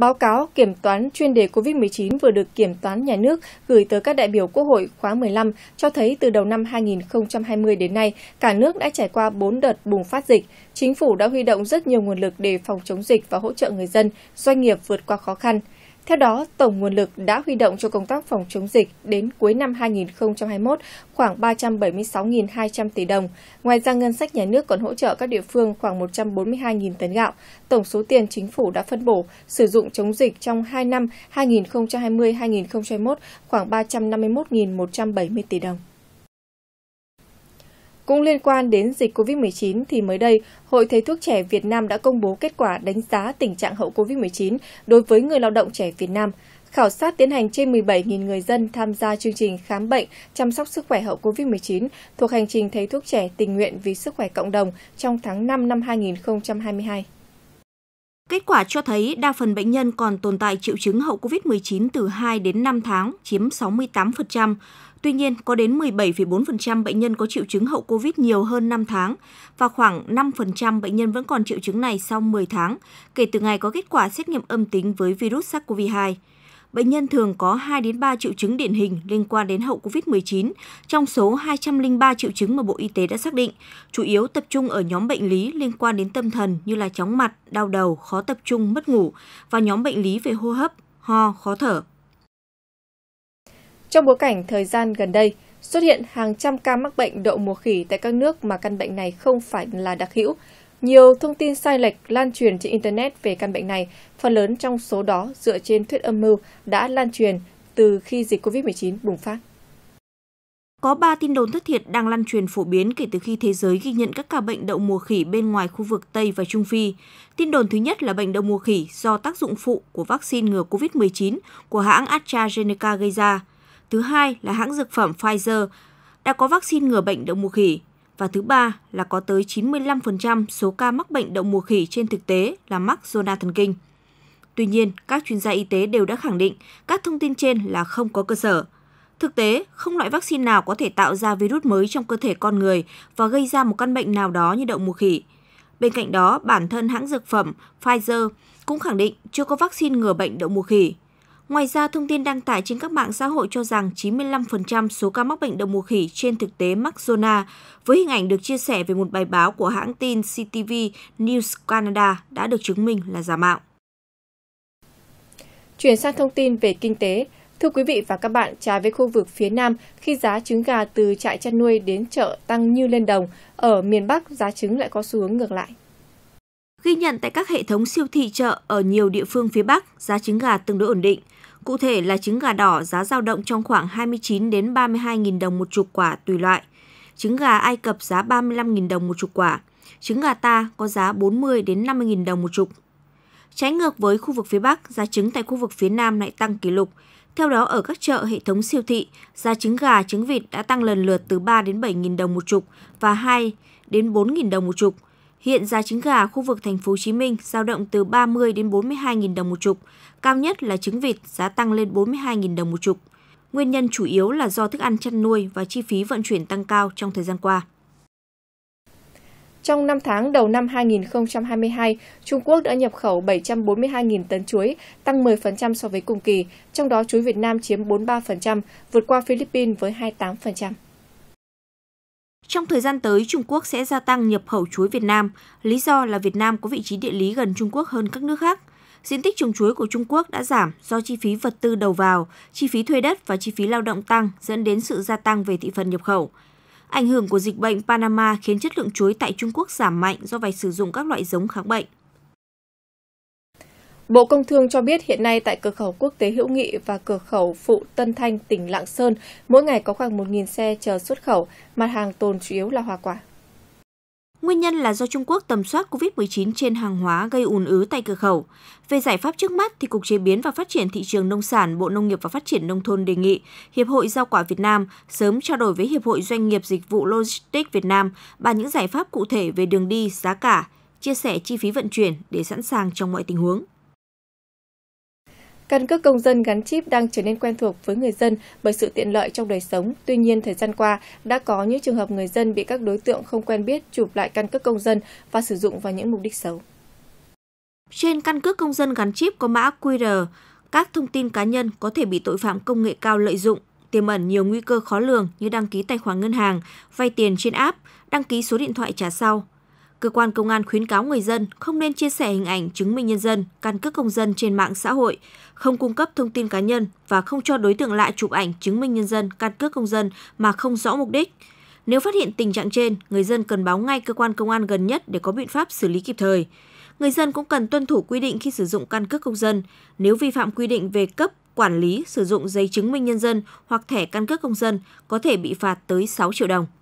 Báo cáo kiểm toán chuyên đề COVID-19 vừa được Kiểm toán Nhà nước gửi tới các đại biểu Quốc hội khóa 15 cho thấy từ đầu năm 2020 đến nay, cả nước đã trải qua 4 đợt bùng phát dịch. Chính phủ đã huy động rất nhiều nguồn lực để phòng chống dịch và hỗ trợ người dân, doanh nghiệp vượt qua khó khăn. Theo đó, tổng nguồn lực đã huy động cho công tác phòng chống dịch đến cuối năm 2021 khoảng 376.200 tỷ đồng. Ngoài ra, ngân sách nhà nước còn hỗ trợ các địa phương khoảng 142.000 tấn gạo. Tổng số tiền chính phủ đã phân bổ sử dụng chống dịch trong 2 năm 2020-2021 khoảng 351.170 tỷ đồng. Cũng liên quan đến dịch COVID-19 thì mới đây, Hội Thầy thuốc trẻ Việt Nam đã công bố kết quả đánh giá tình trạng hậu COVID-19 đối với người lao động trẻ Việt Nam. Khảo sát tiến hành trên 17.000 người dân tham gia chương trình khám bệnh, chăm sóc sức khỏe hậu COVID-19 thuộc hành trình Thầy thuốc trẻ tình nguyện vì sức khỏe cộng đồng trong tháng 5 năm 2022. Kết quả cho thấy đa phần bệnh nhân còn tồn tại triệu chứng hậu COVID-19 từ 2 đến 5 tháng, chiếm 68%. Tuy nhiên, có đến 17,4% bệnh nhân có triệu chứng hậu COVID nhiều hơn 5 tháng và khoảng 5% bệnh nhân vẫn còn triệu chứng này sau 10 tháng kể từ ngày có kết quả xét nghiệm âm tính với virus SARS-CoV-2 bệnh nhân thường có 2 đến 3 triệu chứng điển hình liên quan đến hậu COVID-19 trong số 203 triệu chứng mà Bộ Y tế đã xác định, chủ yếu tập trung ở nhóm bệnh lý liên quan đến tâm thần như là chóng mặt, đau đầu, khó tập trung, mất ngủ và nhóm bệnh lý về hô hấp, ho, khó thở. Trong bối cảnh thời gian gần đây, xuất hiện hàng trăm ca mắc bệnh đậu mùa khỉ tại các nước mà căn bệnh này không phải là đặc hữu, nhiều thông tin sai lệch lan truyền trên Internet về căn bệnh này, phần lớn trong số đó dựa trên thuyết âm mưu đã lan truyền từ khi dịch COVID-19 bùng phát. Có 3 tin đồn thất thiệt đang lan truyền phổ biến kể từ khi thế giới ghi nhận các ca bệnh đậu mùa khỉ bên ngoài khu vực Tây và Trung Phi. Tin đồn thứ nhất là bệnh đậu mùa khỉ do tác dụng phụ của vaccine ngừa COVID-19 của hãng AstraZeneca gây ra. Thứ hai là hãng dược phẩm Pfizer đã có vaccine ngừa bệnh đậu mùa khỉ và thứ ba là có tới 95% số ca mắc bệnh đậu mùa khỉ trên thực tế là mắc zona thần kinh. Tuy nhiên, các chuyên gia y tế đều đã khẳng định các thông tin trên là không có cơ sở. Thực tế, không loại vaccine nào có thể tạo ra virus mới trong cơ thể con người và gây ra một căn bệnh nào đó như đậu mùa khỉ. Bên cạnh đó, bản thân hãng dược phẩm Pfizer cũng khẳng định chưa có vaccine ngừa bệnh đậu mùa khỉ. Ngoài ra, thông tin đăng tải trên các mạng xã hội cho rằng 95% số ca mắc bệnh đậu mùa khỉ trên thực tế mắc zona, với hình ảnh được chia sẻ về một bài báo của hãng tin CTV News Canada đã được chứng minh là giả mạo. Chuyển sang thông tin về kinh tế, Thưa quý vị và các bạn, trái với khu vực phía Nam, khi giá trứng gà từ trại chăn nuôi đến chợ tăng như lên đồng, ở miền Bắc giá trứng lại có xu hướng ngược lại. Ghi nhận tại các hệ thống siêu thị chợ ở nhiều địa phương phía Bắc, giá trứng gà tương đối ổn định. Cụ thể là trứng gà đỏ giá dao động trong khoảng 29 đến 32.000 đồng một chục quả tùy loại. Trứng gà Ai Cập giá 35.000 đồng một chục quả. Trứng gà ta có giá 40 đến 50.000 đồng một chục. Trái ngược với khu vực phía Bắc, giá trứng tại khu vực phía Nam lại tăng kỷ lục. Theo đó, ở các chợ hệ thống siêu thị, giá trứng gà, trứng vịt đã tăng lần lượt từ 3 đến 7.000 đồng một chục và 2 đến 4.000 đồng một chục. Hiện giá trứng gà khu vực thành phố Hồ Chí Minh dao động từ 30 đến 42.000 đồng một chục, cao nhất là trứng vịt giá tăng lên 42.000 đồng một chục. Nguyên nhân chủ yếu là do thức ăn chăn nuôi và chi phí vận chuyển tăng cao trong thời gian qua. Trong 5 tháng đầu năm 2022, Trung Quốc đã nhập khẩu 742.000 tấn chuối, tăng 10% so với cùng kỳ, trong đó chuối Việt Nam chiếm 43%, vượt qua Philippines với 28%. Trong thời gian tới, Trung Quốc sẽ gia tăng nhập khẩu chuối Việt Nam, lý do là Việt Nam có vị trí địa lý gần Trung Quốc hơn các nước khác. Diện tích trồng chuối của Trung Quốc đã giảm do chi phí vật tư đầu vào, chi phí thuê đất và chi phí lao động tăng dẫn đến sự gia tăng về thị phần nhập khẩu. Ảnh hưởng của dịch bệnh Panama khiến chất lượng chuối tại Trung Quốc giảm mạnh do phải sử dụng các loại giống kháng bệnh. Bộ Công Thương cho biết hiện nay tại cửa khẩu quốc tế hữu nghị và cửa khẩu phụ Tân Thanh, tỉnh Lạng Sơn, mỗi ngày có khoảng 1.000 xe chờ xuất khẩu, mặt hàng tồn chủ yếu là hoa quả. Nguyên nhân là do Trung Quốc tầm soát COVID-19 trên hàng hóa gây ùn ứ tại cửa khẩu. Về giải pháp trước mắt thì Cục Chế biến và Phát triển thị trường nông sản, Bộ Nông nghiệp và Phát triển nông thôn đề nghị Hiệp hội Rau quả Việt Nam sớm trao đổi với Hiệp hội Doanh nghiệp Dịch vụ Logistics Việt Nam bàn những giải pháp cụ thể về đường đi, giá cả, chia sẻ chi phí vận chuyển để sẵn sàng trong mọi tình huống. Căn cước công dân gắn chip đang trở nên quen thuộc với người dân bởi sự tiện lợi trong đời sống. Tuy nhiên, thời gian qua đã có những trường hợp người dân bị các đối tượng không quen biết chụp lại căn cước công dân và sử dụng vào những mục đích xấu. Trên căn cước công dân gắn chip có mã QR, các thông tin cá nhân có thể bị tội phạm công nghệ cao lợi dụng tiềm ẩn nhiều nguy cơ khó lường như đăng ký tài khoản ngân hàng, vay tiền trên app, đăng ký số điện thoại trả sau, Cơ quan công an khuyến cáo người dân không nên chia sẻ hình ảnh chứng minh nhân dân, căn cước công dân trên mạng xã hội, không cung cấp thông tin cá nhân và không cho đối tượng lại chụp ảnh chứng minh nhân dân, căn cước công dân mà không rõ mục đích. Nếu phát hiện tình trạng trên, người dân cần báo ngay cơ quan công an gần nhất để có biện pháp xử lý kịp thời. Người dân cũng cần tuân thủ quy định khi sử dụng căn cước công dân. Nếu vi phạm quy định về cấp, quản lý, sử dụng giấy chứng minh nhân dân hoặc thẻ căn cước công dân, có thể bị phạt tới 6 triệu đồng.